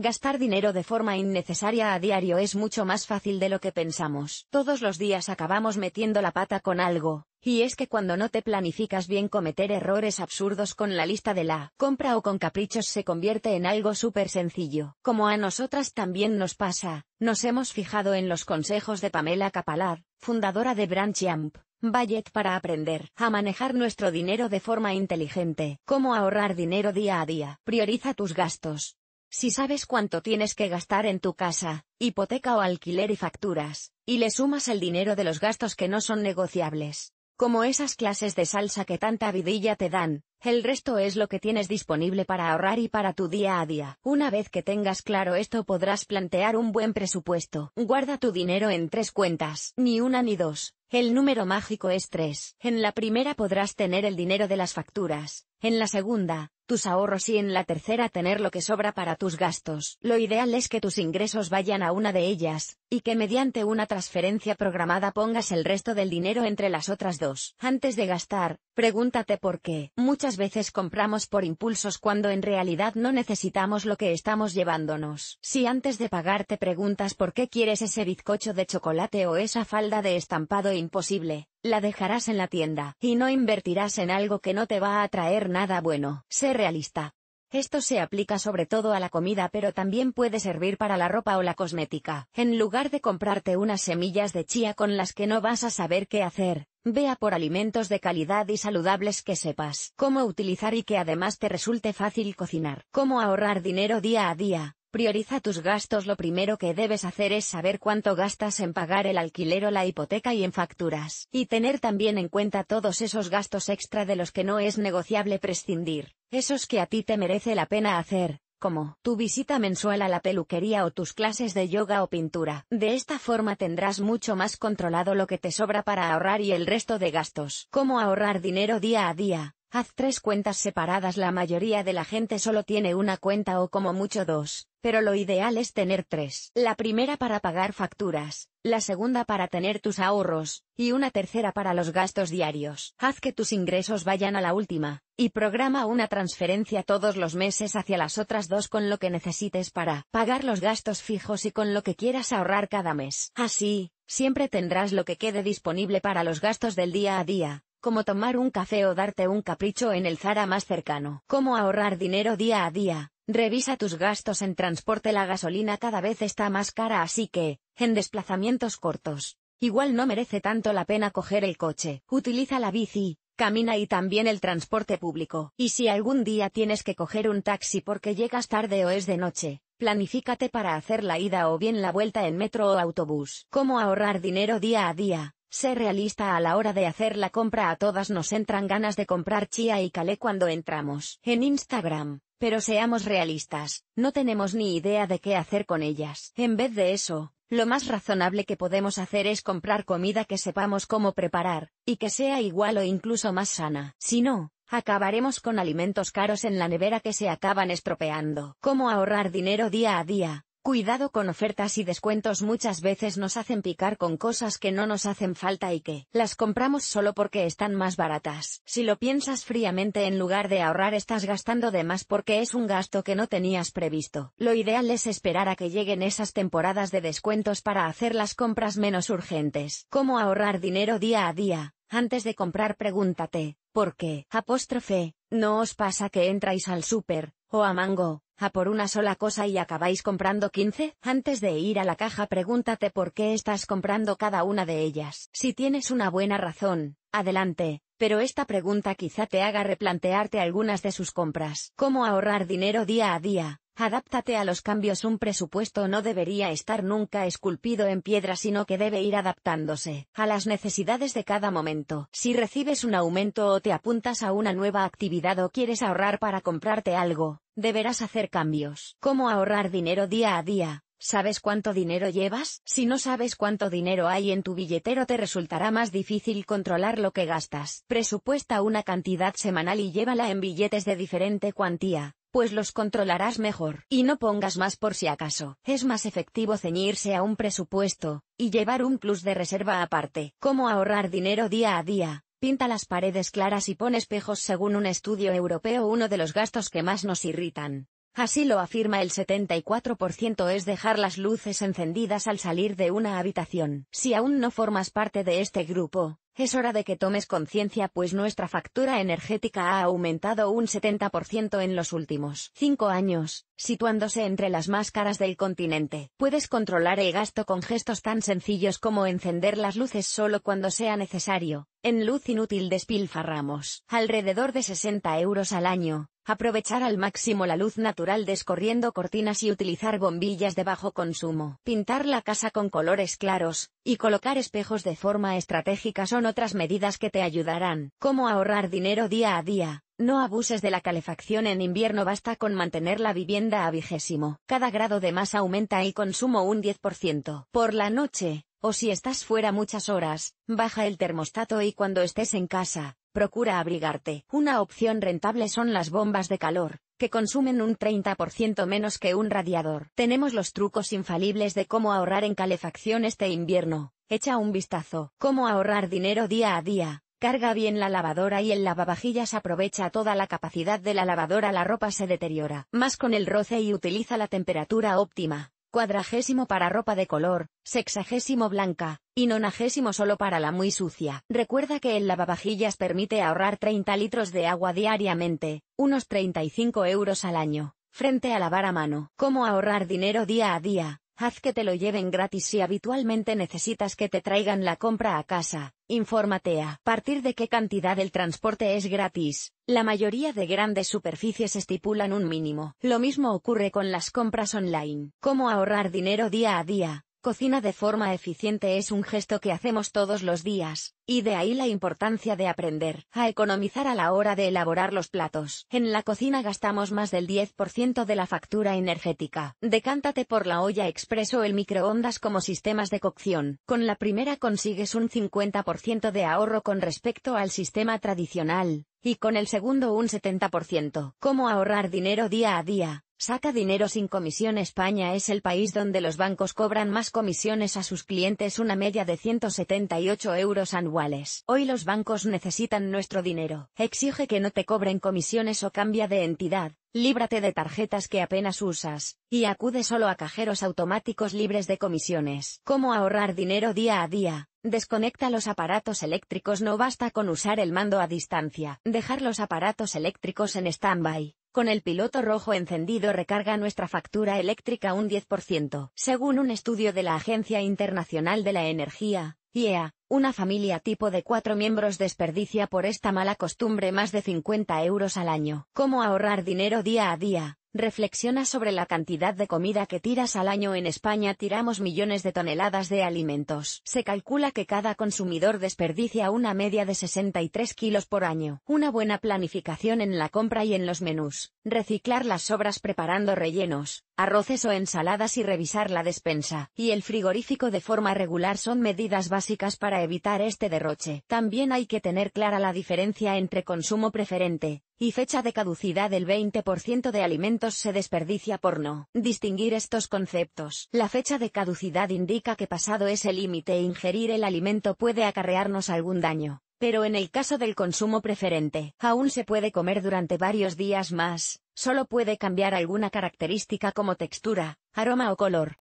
Gastar dinero de forma innecesaria a diario es mucho más fácil de lo que pensamos. Todos los días acabamos metiendo la pata con algo, y es que cuando no te planificas bien cometer errores absurdos con la lista de la compra o con caprichos se convierte en algo súper sencillo. Como a nosotras también nos pasa, nos hemos fijado en los consejos de Pamela Capalar, fundadora de Branchamp Ballet para aprender a manejar nuestro dinero de forma inteligente. Cómo ahorrar dinero día a día. Prioriza tus gastos. Si sabes cuánto tienes que gastar en tu casa, hipoteca o alquiler y facturas, y le sumas el dinero de los gastos que no son negociables, como esas clases de salsa que tanta vidilla te dan, el resto es lo que tienes disponible para ahorrar y para tu día a día. Una vez que tengas claro esto podrás plantear un buen presupuesto. Guarda tu dinero en tres cuentas, ni una ni dos. El número mágico es tres. En la primera podrás tener el dinero de las facturas, en la segunda, tus ahorros y en la tercera tener lo que sobra para tus gastos. Lo ideal es que tus ingresos vayan a una de ellas, y que mediante una transferencia programada pongas el resto del dinero entre las otras dos. Antes de gastar, pregúntate por qué. Muchas veces compramos por impulsos cuando en realidad no necesitamos lo que estamos llevándonos. Si antes de pagar te preguntas por qué quieres ese bizcocho de chocolate o esa falda de estampado imposible, la dejarás en la tienda, y no invertirás en algo que no te va a traer nada bueno. Sé realista. Esto se aplica sobre todo a la comida pero también puede servir para la ropa o la cosmética. En lugar de comprarte unas semillas de chía con las que no vas a saber qué hacer, vea por alimentos de calidad y saludables que sepas cómo utilizar y que además te resulte fácil cocinar. Cómo ahorrar dinero día a día. Prioriza tus gastos. Lo primero que debes hacer es saber cuánto gastas en pagar el alquiler o la hipoteca y en facturas. Y tener también en cuenta todos esos gastos extra de los que no es negociable prescindir, esos que a ti te merece la pena hacer, como tu visita mensual a la peluquería o tus clases de yoga o pintura. De esta forma tendrás mucho más controlado lo que te sobra para ahorrar y el resto de gastos. ¿Cómo ahorrar dinero día a día? Haz tres cuentas separadas. La mayoría de la gente solo tiene una cuenta o como mucho dos pero lo ideal es tener tres. La primera para pagar facturas, la segunda para tener tus ahorros, y una tercera para los gastos diarios. Haz que tus ingresos vayan a la última, y programa una transferencia todos los meses hacia las otras dos con lo que necesites para pagar los gastos fijos y con lo que quieras ahorrar cada mes. Así, siempre tendrás lo que quede disponible para los gastos del día a día como tomar un café o darte un capricho en el Zara más cercano. Cómo ahorrar dinero día a día, Revisa tus gastos en transporte. La gasolina cada vez está más cara, así que, en desplazamientos cortos, igual no merece tanto la pena coger el coche. Utiliza la bici, camina y también el transporte público. Y si algún día tienes que coger un taxi porque llegas tarde o es de noche, planifícate para hacer la ida o bien la vuelta en metro o autobús. ¿Cómo ahorrar dinero día a día? Sé realista a la hora de hacer la compra. A todas nos entran ganas de comprar chía y calé cuando entramos en Instagram. Pero seamos realistas, no tenemos ni idea de qué hacer con ellas. En vez de eso, lo más razonable que podemos hacer es comprar comida que sepamos cómo preparar, y que sea igual o incluso más sana. Si no, acabaremos con alimentos caros en la nevera que se acaban estropeando. ¿Cómo ahorrar dinero día a día? Cuidado con ofertas y descuentos muchas veces nos hacen picar con cosas que no nos hacen falta y que las compramos solo porque están más baratas. Si lo piensas fríamente en lugar de ahorrar estás gastando de más porque es un gasto que no tenías previsto. Lo ideal es esperar a que lleguen esas temporadas de descuentos para hacer las compras menos urgentes. ¿Cómo ahorrar dinero día a día? Antes de comprar pregúntate, ¿por qué? Apóstrofe, ¿no os pasa que entráis al súper, o a Mango, a por una sola cosa y acabáis comprando 15? Antes de ir a la caja pregúntate por qué estás comprando cada una de ellas. Si tienes una buena razón, adelante, pero esta pregunta quizá te haga replantearte algunas de sus compras. ¿Cómo ahorrar dinero día a día? Adáptate a los cambios. Un presupuesto no debería estar nunca esculpido en piedra, sino que debe ir adaptándose a las necesidades de cada momento. Si recibes un aumento o te apuntas a una nueva actividad o quieres ahorrar para comprarte algo, Deberás hacer cambios. ¿Cómo ahorrar dinero día a día? ¿Sabes cuánto dinero llevas? Si no sabes cuánto dinero hay en tu billetero te resultará más difícil controlar lo que gastas. Presupuesta una cantidad semanal y llévala en billetes de diferente cuantía, pues los controlarás mejor. Y no pongas más por si acaso. Es más efectivo ceñirse a un presupuesto, y llevar un plus de reserva aparte. ¿Cómo ahorrar dinero día a día? Pinta las paredes claras y pone espejos según un estudio europeo uno de los gastos que más nos irritan. Así lo afirma el 74% es dejar las luces encendidas al salir de una habitación. Si aún no formas parte de este grupo, es hora de que tomes conciencia pues nuestra factura energética ha aumentado un 70% en los últimos 5 años, situándose entre las más caras del continente. Puedes controlar el gasto con gestos tan sencillos como encender las luces solo cuando sea necesario, en luz inútil despilfarramos alrededor de 60 euros al año, aprovechar al máximo la luz natural descorriendo cortinas y utilizar bombillas de bajo consumo, pintar la casa con colores claros, y colocar espejos de forma estratégica son otras medidas que te ayudarán. Cómo ahorrar dinero día a día. No abuses de la calefacción en invierno basta con mantener la vivienda a vigésimo. Cada grado de más aumenta el consumo un 10%. Por la noche, o si estás fuera muchas horas, baja el termostato y cuando estés en casa, procura abrigarte. Una opción rentable son las bombas de calor, que consumen un 30% menos que un radiador. Tenemos los trucos infalibles de cómo ahorrar en calefacción este invierno. Echa un vistazo. Cómo ahorrar dinero día a día. Carga bien la lavadora y el lavavajillas aprovecha toda la capacidad de la lavadora. La ropa se deteriora más con el roce y utiliza la temperatura óptima cuadragésimo para ropa de color, sexagésimo blanca, y nonagésimo solo para la muy sucia. Recuerda que el lavavajillas permite ahorrar 30 litros de agua diariamente, unos 35 euros al año, frente a lavar a mano. ¿Cómo ahorrar dinero día a día? Haz que te lo lleven gratis si habitualmente necesitas que te traigan la compra a casa. Infórmate a partir de qué cantidad el transporte es gratis. La mayoría de grandes superficies estipulan un mínimo. Lo mismo ocurre con las compras online. Cómo ahorrar dinero día a día cocina de forma eficiente es un gesto que hacemos todos los días, y de ahí la importancia de aprender a economizar a la hora de elaborar los platos. En la cocina gastamos más del 10% de la factura energética. Decántate por la olla expreso o el microondas como sistemas de cocción. Con la primera consigues un 50% de ahorro con respecto al sistema tradicional, y con el segundo un 70%. ¿Cómo ahorrar dinero día a día? Saca dinero sin comisión España es el país donde los bancos cobran más comisiones a sus clientes una media de 178 euros anuales. Hoy los bancos necesitan nuestro dinero. Exige que no te cobren comisiones o cambia de entidad. Líbrate de tarjetas que apenas usas, y acude solo a cajeros automáticos libres de comisiones. ¿Cómo ahorrar dinero día a día? Desconecta los aparatos eléctricos no basta con usar el mando a distancia. Dejar los aparatos eléctricos en stand-by con el piloto rojo encendido recarga nuestra factura eléctrica un 10%, según un estudio de la Agencia Internacional de la Energía, IEA. Una familia tipo de cuatro miembros desperdicia por esta mala costumbre más de 50 euros al año. ¿Cómo ahorrar dinero día a día? Reflexiona sobre la cantidad de comida que tiras al año en España. Tiramos millones de toneladas de alimentos. Se calcula que cada consumidor desperdicia una media de 63 kilos por año. Una buena planificación en la compra y en los menús. Reciclar las sobras preparando rellenos, arroces o ensaladas y revisar la despensa. Y el frigorífico de forma regular son medidas básicas para evitar este derroche. También hay que tener clara la diferencia entre consumo preferente, y fecha de caducidad del 20% de alimentos se desperdicia por no distinguir estos conceptos. La fecha de caducidad indica que pasado ese límite ingerir el alimento puede acarrearnos algún daño, pero en el caso del consumo preferente, aún se puede comer durante varios días más, solo puede cambiar alguna característica como textura, aroma o color,